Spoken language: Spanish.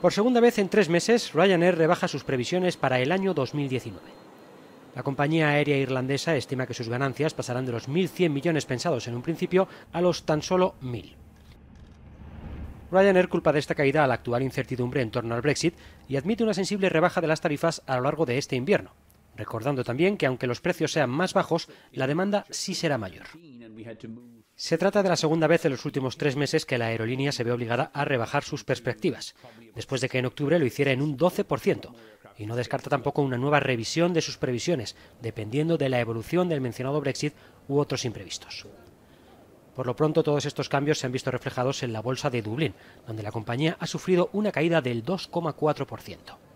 Por segunda vez en tres meses, Ryanair rebaja sus previsiones para el año 2019. La compañía aérea irlandesa estima que sus ganancias pasarán de los 1.100 millones pensados en un principio a los tan solo 1.000. Ryanair culpa de esta caída a la actual incertidumbre en torno al Brexit y admite una sensible rebaja de las tarifas a lo largo de este invierno, recordando también que aunque los precios sean más bajos, la demanda sí será mayor. Se trata de la segunda vez en los últimos tres meses que la aerolínea se ve obligada a rebajar sus perspectivas, después de que en octubre lo hiciera en un 12%, y no descarta tampoco una nueva revisión de sus previsiones, dependiendo de la evolución del mencionado Brexit u otros imprevistos. Por lo pronto, todos estos cambios se han visto reflejados en la bolsa de Dublín, donde la compañía ha sufrido una caída del 2,4%.